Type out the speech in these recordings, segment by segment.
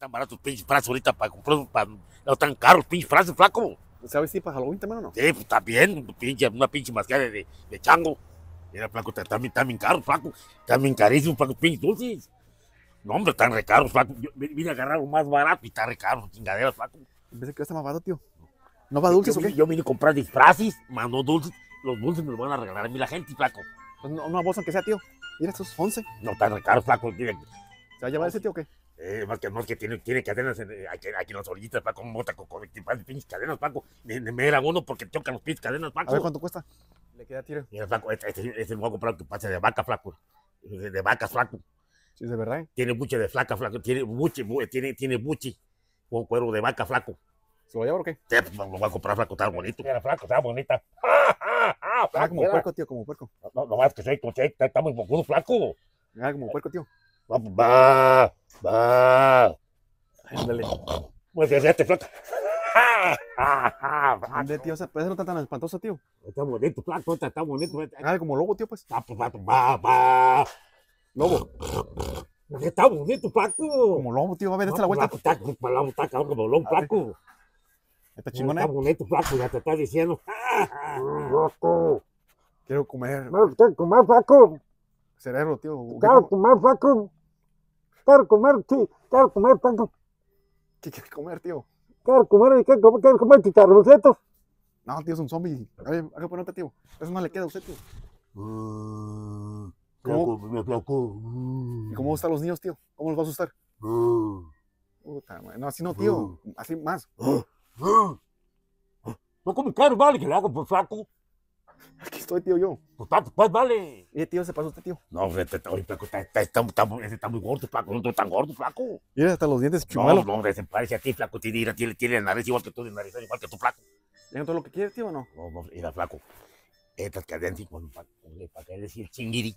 Tan baratos pinches frases ahorita para comprar, para, no tan caros pinches frases, flaco. ¿Sabes si para Halloween también o no? Sí, pues bien pinche, una pinche mascarilla de, chango. Mira, flaco, también, también caros, flaco. También carísimos, los pinches dulces. No, hombre, están recaros, flaco. Yo vine a agarrar un más barato y está recaro, chingaderas, flaco. Pensé que está más barato, tío. ¿No va dulces o qué? Yo vine a comprar disfraces, más no dulces. Los dulces me los van a regalar a mí la gente, flaco. Pues no, no bolsa que sea, tío. Mira, esos 11. No, están recaros, flaco. ¿Se va a llevar ese tío o qué? Eh, más, que, más que tiene, tiene cadenas en, eh, aquí, aquí en las orillitas, Paco, bota con, con, pinches cadenas, Paco. Me, me era uno porque toca los pinches cadenas, Paco. A ver cuánto cuesta. Le queda tiro. Mira, Paco, este, este, este voy a que pase de vaca, flaco. De, vaca, flaco. Sí, de verdad. ¿eh? Tiene buche de flaca, flaco. Tiene buche, tiene, tiene buche. Con cuero de vaca, flaco. ¿Se lo lleva o qué? Sí, pues, lo voy a comprar, flaco, está bonito. Mira, flaco, está bonita. Ah, ah, ah, ¡Ah, como puerco, tío, como puerco. No, no más que soy, como, está, está muy bocudo, flaco. Ah, como puerco, tío. Va, va. Va. Ándale. Pues ya te flota. Ande, tío, ese no tan espantoso, tío. Está bonito, flaco. está, bonito. Eh. Ah, como lobo, tío, pues. Va, pues, pues, va, va. Lobo. Está bonito, flaco! Como lobo, tío. A ver, esta la pues, vuelta. Está, como lobo, ah, flaco! Está chingón, Está eh. bonito, flaco! ya te está diciendo. Loco. Quiero comer. Quiero comer, flaco? Cerebro, tío. Quiero comer, flaco? Quiero comer, sí, quiero comer tanto. ¿Qué quieres comer, tío? Quiero comer, quiero comer, quieres comer chicharroncitos. No, tío, es un zombie. Haga ponerte, tío. Eso no le queda a usted, tío. Ah, ¿Cómo? Me ¿Y cómo están los niños, tío? ¿Cómo los va a asustar? Ah. Puta, madre. no, así no, tío. Ah. Así más. No como caro, vale, que le hago por flaco? soy tío, yo. Pues, pues vale. ese tío, se pasó usted, tío. No, hombre, está, está, está, está muy gordo, flaco no tan gordo, flaco Mira, hasta los dientes chumalos. No, hombre, se parece a ti, Flaco, tiene, tiene, tiene la nariz igual que tú, la nariz igual que tú, Flaco. todo lo que quieres, tío, o no? No, no, mira, Flaco, estas cadenas, para decir chinguiri,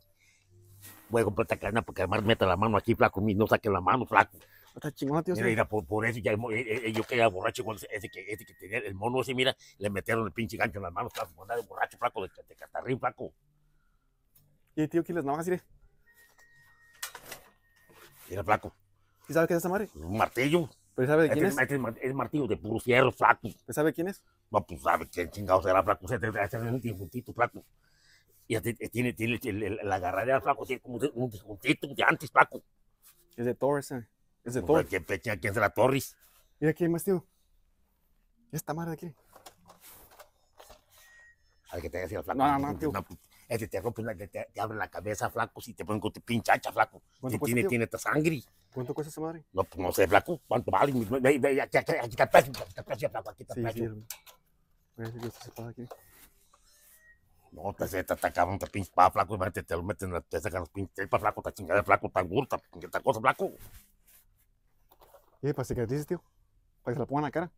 voy a comprar esta cadena porque además meta la mano aquí, Flaco, no saque la mano, Flaco. Está chingón, tío. Mira, mira por, eso ya eh, eh, yo era borracho ese que, ese que tenía, el mono ese, mira, le metieron el pinche gancho en las manos, estaba mandado borracho flaco, de, de flaco. Y tío, ¿qué les navajas, mire? Mira, flaco. ¿Y sabe qué es esa madre? Pues, un martillo. ¿Pero sabe de este quién es? es, este martillo de puro fierro, flaco. ¿Sabe quién es? No, pues sabe quién chingado será, flaco. Este es un disjuntito, flaco. Y eh, tiene, tiene el, el, la flaco, tiene como un disjuntito de antes, flaco. Es de Torres, ¿eh? Es de pues, todo. ¿Qué ¿quién, quién, la será Torres? Mira aquí más, tío. Esta madre de aquí. Al que te haya sido flaco. No, no, tío. Este te rompe, la, te, te abre la cabeza, flaco, si te ponen con tu pinchacha, flaco. Si tiene, tiene esta sangre. ¿Cuánto cuesta esa madre? No, pues no sé, flaco. ¿Cuánto vale? Ve, ve, aquí, aquí está el precio, aquí está el precio, flaco, aquí está el precio. Voy a decir que se pasa aquí. No, te se te atacaban, te pinches pa, flaco, te, te lo meten, te sacan los pinches tripas, flaco, te chingada, flaco, tan gorda, esta cosa, flaco. ¿Y para cicatrices, tío? ¿Para que se la pongan en la cara?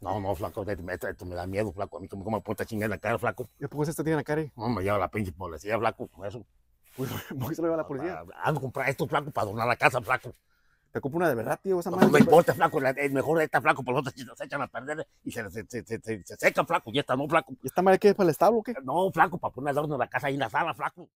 No, no, flaco, esto, me da miedo, flaco. A mí, ¿cómo, cómo me puedo chingada en la cara, flaco? ¿Y por qué se te tiene en la cara? Eh? No, me lleva la pinche policía, flaco, con eso. Pues, ¿Por qué se lo lleva la policía? Ando a comprar esto, flaco, para donar la casa, flaco. Te compro una de verdad, tío, esa madre. No me importa, flaco, es mejor esta, flaco, por si se echan a perder y se, se, seca, flaco, y esta no, flaco. ¿Y esta madre qué es para el establo o qué? No, flaco, para poner adorno en la casa ahí en la sala, flaco.